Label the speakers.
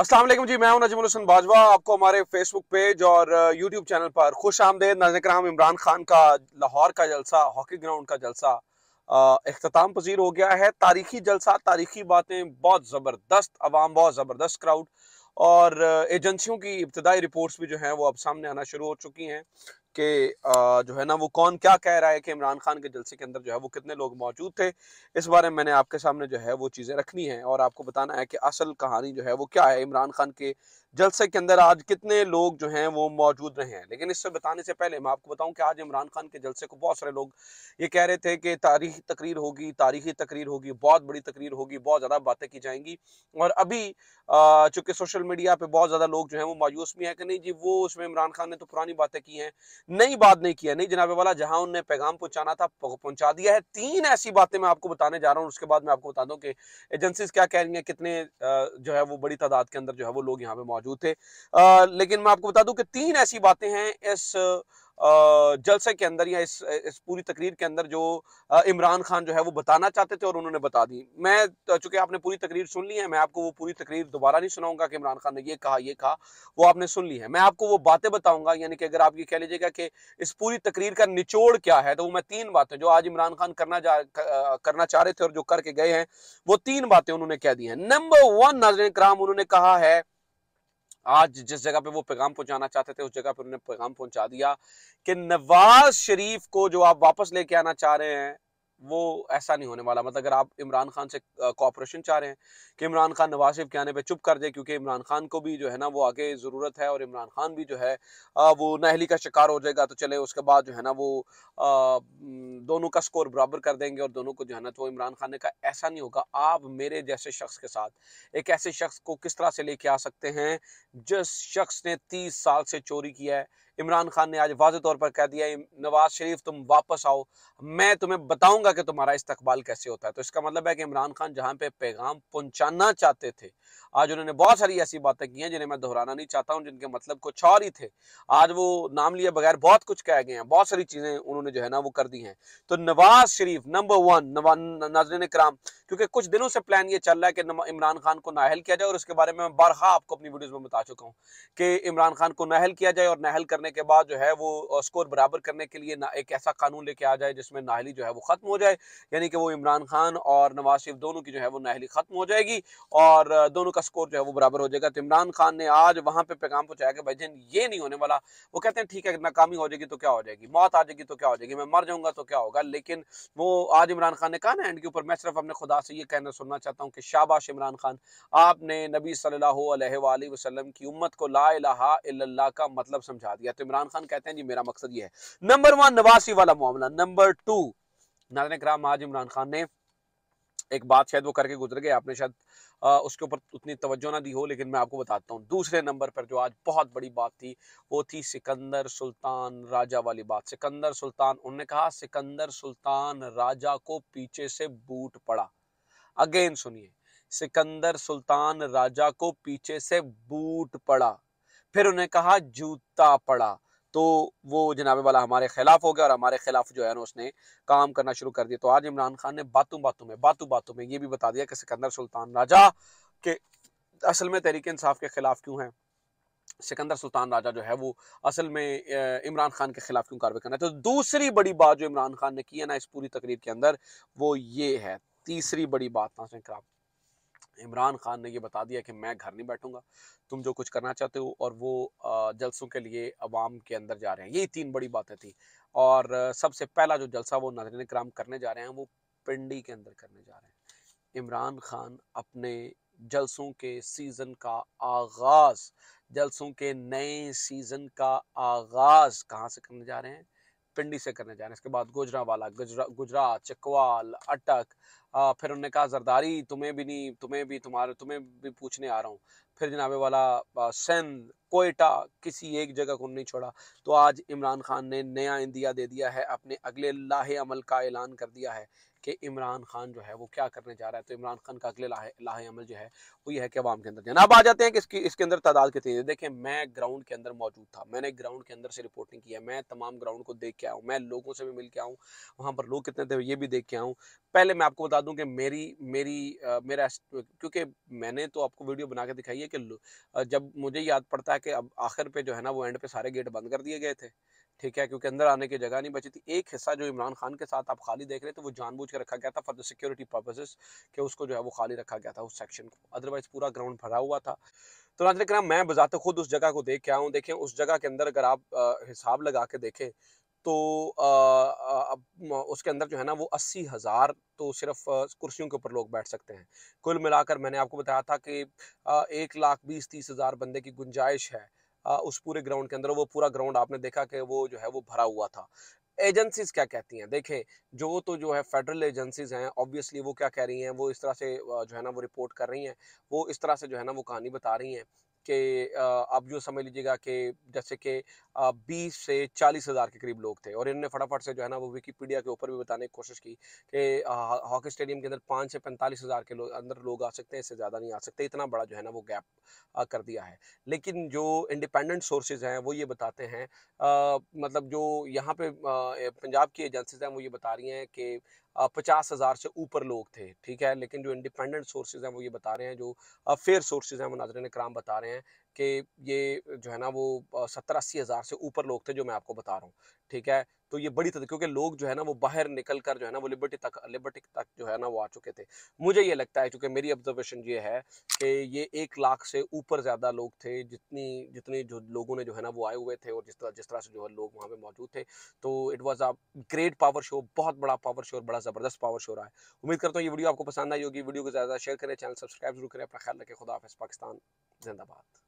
Speaker 1: असलम जी मैं हूं नजमुल हसन बाजवा आपको हमारे फेसबुक पेज और यूट्यूब चैनल पर खुश आमदेद नजर कराम इमरान खान का लाहौर का जलसा हॉकी ग्राउंड का जलसा अख्ताम पजीर हो गया है तारीखी जलसा तारीखी बातें बहुत ज़बरदस्त आवाम बहुत ज़बरदस्त क्राउड और एजेंसियों की इब्तदाई रिपोर्ट्स भी जो हैं वो अब सामने आना शुरू हो चुकी हैं कि जो है ना वो कौन क्या कह रहा है कि इमरान खान के जलसे के अंदर जो है वो कितने लोग मौजूद थे इस बारे में मैंने आपके सामने जो है वो चीज़ें रखनी है और आपको बताना है कि असल कहानी जो है वो क्या है इमरान खान के जलसे के अंदर आज कितने लोग जो हैं वो मौजूद रहे हैं लेकिन इससे बताने से पहले मैं आपको बताऊं कि आज इमरान खान के जलसे को बहुत सारे लोग ये कह रहे थे कि तारीखी तकरीर होगी तारीखी तकरीर होगी बहुत बड़ी तकरीर होगी बहुत ज़्यादा बातें की जाएंगी और अभी चूंकि सोशल मीडिया पर बहुत ज़्यादा लोग जो हैं वो मायूस भी हैं कि नहीं जी वो उसमें इमरान खान ने तो पुरानी बातें की हैं नई बात नहीं किया नहीं जनाबे वाला जहाँ उनने पैगाम पहुँचाना था पहुँचा दिया है तीन ऐसी बातें मैं आपको बताने जा रहा हूँ उसके बाद मैं आपको बता दूँ कि एजेंसीज क्या कह रही हैं कितने जो है वो बड़ी तादाद के अंदर जो है वो लोग यहाँ पे मौजूद मौजूद थे आ, लेकिन मैं आपको बता दूं कि तीन ऐसी बातें हैं इस जलसे के अंदर या इस इस पूरी तकरीर के अंदर जो इमरान खान जो है वो बताना चाहते थे और उन्होंने बता दी मैं चूंकि आपने पूरी तकरीर सुन ली है मैं आपको वो पूरी तकरीर दोबारा नहीं सुनाऊंगा कि इमरान खान ने ये कहा ये कहा वो आपने सुन ली है मैं आपको वो बातें बताऊंगा यानी कि अगर आप ये कह लीजिएगा कि इस पूरी तकरीर का निचोड़ क्या है तो वो मैं तीन बातें जो आज इमरान खान करना करना चाह रहे थे और जो करके गए हैं वो तीन बातें उन्होंने कह दी हैं नंबर वन नाजरन कराम उन्होंने कहा है आज जिस जगह पे वो पैगाम पहुंचाना चाहते थे उस जगह पे उन्होंने पैगाम पहुंचा दिया कि नवाज शरीफ को जो आप वापस लेके आना चाह रहे हैं वो ऐसा नहीं होने वाला मतलब अगर आप इमरान खान से कॉपरेशन चाह रहे हैं कि इमरान खान नवाज शरीफ के आने पे चुप कर दे क्योंकि इमरान खान को भी जो है ना वो आगे ज़रूरत है और इमरान खान भी जो है वो नहली का शिकार हो जाएगा तो चले उसके बाद जो है ना वो दोनों का स्कोर बराबर कर देंगे और दोनों को जो है ना तो इमरान खान ने कहा ऐसा नहीं होगा आप मेरे जैसे शख्स के साथ एक ऐसे शख्स को किस तरह से लेके आ सकते हैं जिस शख्स ने तीस साल से चोरी किया है इमरान खान ने आज वाज तौर पर कह दिया नवाज शरीफ तुम वापस आओ मैं तुम्हें बताऊंगा कि तुम्हारा इस्तकबाल कैसे होता है तो इसका मतलब है कि इमरान खान जहाँ पे पैगाम पहुंचाना चाहते थे आज उन्होंने बहुत सारी ऐसी बातें की हैं जिन्हें मैं दोहराना नहीं चाहता हूँ जिनके मतलब कुछ और ही थे आज वो नाम लिए बगैर बहुत कुछ कह गए हैं बहुत सारी चीज़ें उन्होंने जो है ना वो कर दी हैं तो नवाज शरीफ नंबर वन नाजरन कराम क्योंकि कुछ दिनों से प्लान ये चल रहा है कि इमरान खान को नाहल किया जाए और उसके बारे में बारहा आपको अपनी वीडियोज़ में बता चुका हूँ कि इमरान खान को नाहल किया जाए और नाहल कर करने के बाद जो है वो स्कोर बराबर करने के लिए एक ऐसा कानून लेके आ जाए जिसमें नाहली जो है वो ख़त्म हो जाए यानी कि वो इमरान खान और नवाज शरीफ दोनों की जो है वो नाहली ख़त्म हो जाएगी और दोनों का स्कोर जो है वो बराबर हो जाएगा तो इमरान खान ने आज वहां पर पैगाम पहुंचाया कि भाई जिन ये नहीं होने वाला वो कहते हैं ठीक है नाकामी हो जाएगी तो क्या हो जाएगी मौत आ जाएगी तो क्या हो जाएगी मैं मर जाऊंगा तो क्या होगा लेकिन वो आज इमरान खान ने कहा ना एंड के ऊपर मैं सिर्फ अपने खुदा से ये कहना सुनना चाहता हूँ कि शाबाश इमरान खान आपने नबी सल्लल्लाहु अलैहि वसल्लम की उम्मत को ला इलाहा इल्लल्लाह का मतलब समझा दिया गया तो इमरान खान कहते हैं जी मेरा मकसद ये है नंबर वन नवासी वाला मामला नंबर टू नारायण कराम आज इमरान खान ने एक बात शायद वो करके गुजर गए आपने शायद उसके ऊपर उतनी तवज्जो ना दी हो लेकिन मैं आपको बताता हूँ दूसरे नंबर पर जो आज बहुत बड़ी बात थी वो थी सिकंदर सुल्तान राजा वाली बात सिकंदर सुल्तान उन्होंने कहा सिकंदर सुल्तान राजा को पीछे से बूट पड़ा अगेन सुनिए सिकंदर सुल्तान राजा को पीछे से बूट पड़ा फिर उन्हें कहा जूता पड़ा तो वो जनाबे वाला हमारे खिलाफ हो गया और हमारे खिलाफ जो है ना उसने काम करना शुरू कर दिया तो आज इमरान खान ने बातों बातों में बातों बातों में ये भी बता दिया कि सिकंदर सुल्तान राजा के असल में तहरीक इंसाफ के खिलाफ क्यों है सिकंदर सुल्तान राजा जो है वो असल में इमरान खान के खिलाफ क्यों कार्रवाई करना है तो दूसरी बड़ी बात जो इमरान खान ने की है ना इस पूरी तकरीर के अंदर वो ये है तीसरी बड़ी बात उसने कराब इमरान खान ने ये बता दिया कि मैं घर नहीं बैठूंगा तुम जो कुछ करना चाहते हो और वो जलसों के लिए अवाम के अंदर जा रहे हैं यही तीन बड़ी बातें थी और सबसे पहला जो जलसा वो नजर कराम करने जा रहे हैं वो पिंडी के अंदर करने जा रहे हैं इमरान खान अपने जलसों के सीज़न का आगाज़ जलसों के नए सीज़न का आगाज़ कहाँ से करने जा रहे हैं पिंडी से करने हैं इसके बाद गुजरावाला गुजरा गुजरात चकवाल अटक आ, फिर उन्होंने कहा जरदारी तुम्हें भी नहीं तुम्हें भी तुम्हारे तुम्हें भी पूछने आ रहा हूँ फिर जनाबे वाला सिंध कोयटा किसी एक जगह को नहीं छोड़ा तो आज इमरान खान ने नया इंडिया दे दिया है अपने अगले लाहे अमल का ऐलान कर दिया है कि इमरान खान जो है वो क्या करने जा रहा है तो इमरान खान का अगले लाहे अमल जो है वो ये है कि आवाम के अंदर अब आ जाते हैं कि इसकी इसके अंदर तादाद कितनी है देखें मैं ग्राउंड के अंदर मौजूद था मैंने ग्राउंड के अंदर से रिपोर्टिंग की है मैं तमाम ग्राउंड को देख के आऊँ मैं लोगों से भी मिल के आऊँ वहाँ पर लोग कितने थे ये भी देख के आऊँ पहले मैं आपको बता दूँ कि मेरी मेरी मेरा क्योंकि मैंने तो आपको वीडियो बना के दिखाई है कि जब मुझे याद पड़ता है कि अब आखिर पे जो है ना वो एंड पे सारे गेट बंद कर दिए गए थे ठीक है क्योंकि अंदर आने की जगह नहीं बची थी एक हिस्सा जो इमरान खान के साथ आप खाली देख रहे थे वो जानबूझ के रखा गया था फॉर द सिक्योरिटी पर्पसेस के उसको जो है वो खाली रखा गया था उस सेक्शन को अदरवाइज पूरा ग्राउंड भरा हुआ था तो नाजर कराम मैं बजाते तो खुद उस जगह को देख के आया हूँ देखें उस जगह के अंदर अगर आप हिसाब लगा के देखें तो आ, आ, उसके अंदर जो है ना वो अस्सी हज़ार तो सिर्फ कुर्सियों के ऊपर लोग बैठ सकते हैं कुल मिलाकर मैंने आपको बताया था कि आ, एक लाख बीस तीस हज़ार बंदे की गुंजाइश है उस पूरे ग्राउंड के अंदर वो पूरा ग्राउंड आपने देखा कि वो जो है वो भरा हुआ था एजेंसीज क्या कहती हैं देखें जो तो जो है फेडरल एजेंसीज हैं ऑब्वियसली वो क्या कह रही हैं वो इस तरह से जो है ना वो रिपोर्ट कर रही हैं वो इस तरह से जो है ना वो कहानी बता रही हैं कि आप जो समझ लीजिएगा कि जैसे कि बीस से चालीस हज़ार के करीब लोग थे और इन्होंने फटाफट से जो है ना वो विकीपीडिया के ऊपर भी बताने की कोशिश की कि हॉकी स्टेडियम के अंदर पाँच से पैंतालीस हज़ार के लो, अंदर लोग आ सकते हैं इससे ज़्यादा नहीं आ सकते इतना बड़ा जो है ना वो गैप कर दिया है लेकिन जो इंडिपेंडेंट सोर्सेज हैं वो ये बताते हैं मतलब जो यहाँ पे पंजाब की एजेंसीज हैं वो ये बता रही हैं कि पचास हज़ार से ऊपर लोग थे ठीक है लेकिन जो इंडिपेंडेंट सोर्सेज हैं वो ये बता रहे हैं जो फेयर सोर्सेज हैं वो नाजरन कराम बता रहे हैं कि ये जो है ना वो सत्तर अस्सी हज़ार से ऊपर लोग थे जो मैं आपको बता रहा हूँ ठीक है तो ये बड़ी तक क्योंकि लोग जो है ना वो बाहर निकल कर जो है ना वो लिबर्टी तक लिबर्टी तक जो है ना वो आ चुके थे मुझे ये लगता है क्योंकि मेरी ऑब्जर्वेशन ये है कि ये एक लाख से ऊपर ज़्यादा लोग थे जितनी जितने जो लोगों ने जो है ना वो आए हुए थे और जिस तरह जिस तरह से जो है लोग वहाँ पर मौजूद थे तो it was a great power show बहुत बड़ा पावर शो और बड़ा ज़बरदस्त पावर शो रहा है उम्मीद करता हूँ ये वीडियो आपको पसंद आई होगी वीडियो को ज़्यादा शेयर करें चैनल सब्सक्राइब जरूर करें अपना ख्याल रखें खुदा पाकिस्तान जिंदाबाद